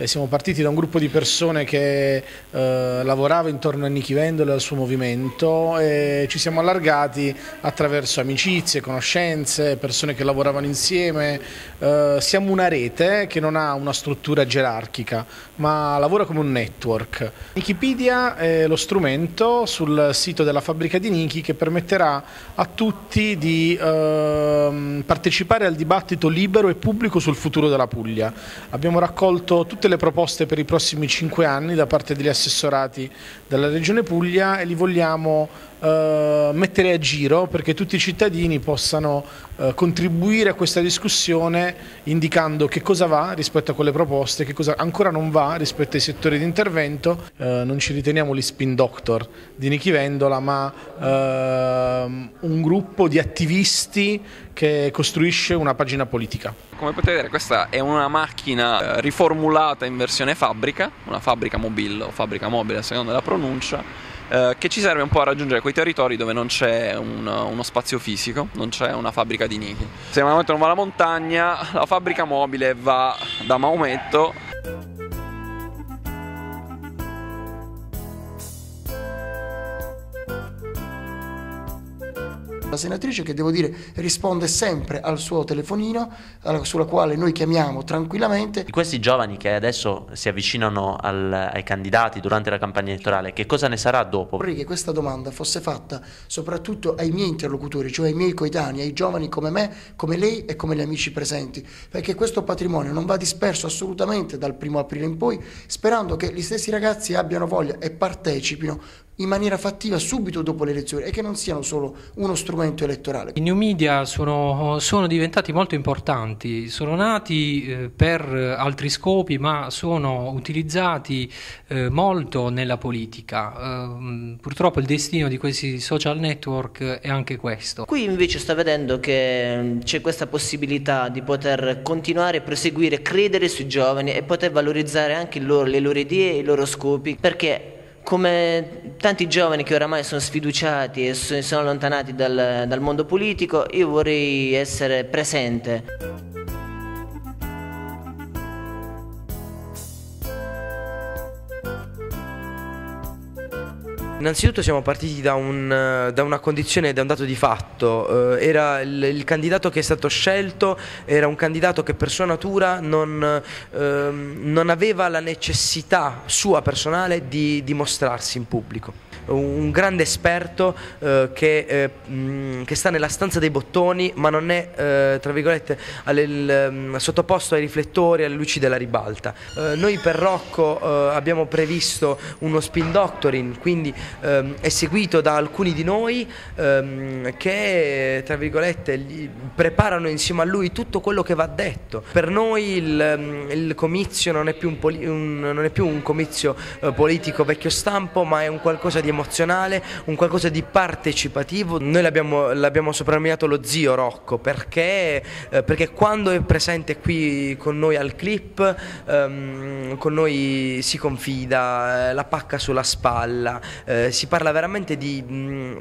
Eh, siamo partiti da un gruppo di persone che eh, lavorava intorno a Nichi Vendola e al suo movimento e ci siamo allargati attraverso amicizie, conoscenze, persone che lavoravano insieme. Eh, siamo una rete che non ha una struttura gerarchica ma lavora come un network. Wikipedia è lo strumento sul sito della fabbrica di Nichi che permetterà a tutti di ehm, partecipare al dibattito libero e pubblico sul futuro della Puglia. Abbiamo raccolto tutte tutte le proposte per i prossimi cinque anni da parte degli assessorati della Regione Puglia e li vogliamo eh, mettere a giro perché tutti i cittadini possano eh, contribuire a questa discussione indicando che cosa va rispetto a quelle proposte, che cosa ancora non va rispetto ai settori di intervento. Eh, non ci riteniamo gli spin doctor di Nichi Vendola, ma ehm, un gruppo di attivisti che costruisce una pagina politica. Come potete vedere questa è una macchina eh, riformulata realizzata in versione fabbrica, una fabbrica mobile o fabbrica mobile a seconda della pronuncia, eh, che ci serve un po' a raggiungere quei territori dove non c'è un, uno spazio fisico, non c'è una fabbrica di nichi. Se Maometto non va alla montagna, la fabbrica mobile va da Maometto. senatrice che devo dire risponde sempre al suo telefonino, sulla quale noi chiamiamo tranquillamente. Di questi giovani che adesso si avvicinano al, ai candidati durante la campagna elettorale, che cosa ne sarà dopo? Vorrei che questa domanda fosse fatta soprattutto ai miei interlocutori, cioè ai miei coetanei, ai giovani come me, come lei e come gli amici presenti, perché questo patrimonio non va disperso assolutamente dal primo aprile in poi, sperando che gli stessi ragazzi abbiano voglia e partecipino in maniera fattiva subito dopo le elezioni e che non siano solo uno strumento elettorale. I new media sono, sono diventati molto importanti, sono nati eh, per altri scopi ma sono utilizzati eh, molto nella politica. Ehm, purtroppo il destino di questi social network è anche questo. Qui invece sta vedendo che mm, c'è questa possibilità di poter continuare, proseguire, credere sui giovani e poter valorizzare anche loro, le loro idee e i loro scopi perché come tanti giovani che oramai sono sfiduciati e sono allontanati dal, dal mondo politico, io vorrei essere presente. Innanzitutto siamo partiti da, un, eh, da, una condizione, da un dato di fatto, eh, il, il, candidato che è stato scelto era un candidato che per sua natura non, eh, non aveva la necessità sua personale di dimostrarsi in pubblico un grande esperto eh, che, eh, mh, che, sta nella stanza dei bottoni ma non è eh, tra virgolette alle, l, ehm, sottoposto ai riflettori, alle luci della ribalta. Eh, noi per Rocco eh, abbiamo previsto uno spin doctoring, quindi ehm, è seguito da alcuni di noi ehm, che tra virgolette preparano insieme a lui tutto quello che va detto. Per noi il, ehm, il comizio non è più un, poli- un, non è più un comizio eh, politico vecchio stampo, ma è un qualcosa di emozionale, un qualcosa di partecipativo. Noi l'abbiamo, l'abbiamo soprannominato lo zio Rocco perché, eh, perché, quando è presente qui con noi al clip, ehm, con noi si confida, eh, la pacca sulla spalla. Eh, eh, si parla veramente di, mm,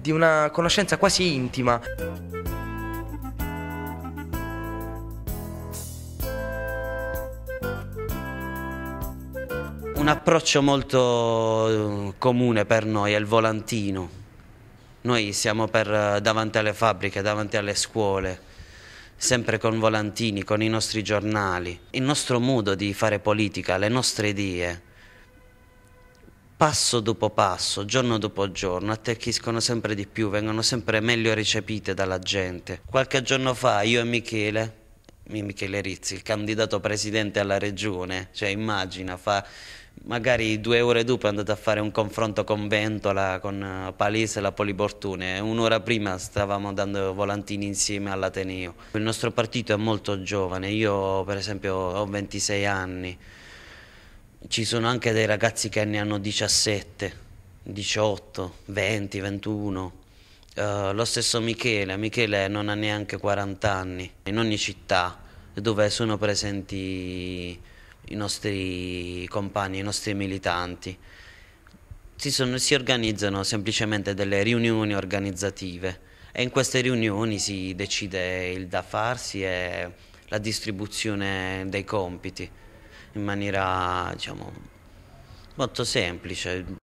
di una conoscenza quasi intima. Un approccio molto eh, comune per noi è il volantino. Noi siamo per, eh, davanti alle fabbriche, davanti alle scuole, sempre con volantini, con i nostri giornali, il nostro modo di fare politica, le nostre idee passo dopo passo, giorno dopo giorno, attecchiscono sempre di più, vengono sempre meglio recepite dalla gente. Qualche giorno fa io e Michele, Michele Rizzi, il candidato presidente alla regione, cioè immagina, fa magari due ore dopo è andato a fare un confronto con Ventola, con eh, Palese e la Polibortune. Un'ora prima stavamo dando volantini insieme all'Ateneo. Il nostro partito è molto giovane, io per esempio ho 26 anni ci sono anche dei ragazzi che ne hanno 17, 18, 20, 21. Uh, lo stesso Michele, Michele non ha neanche 40 anni. In ogni città dove sono presenti i nostri compagni, i nostri militanti, si, sono, si organizzano semplicemente delle riunioni organizzative e in queste riunioni si decide il da farsi e la distribuzione dei compiti in maniera diciamo, molto semplice.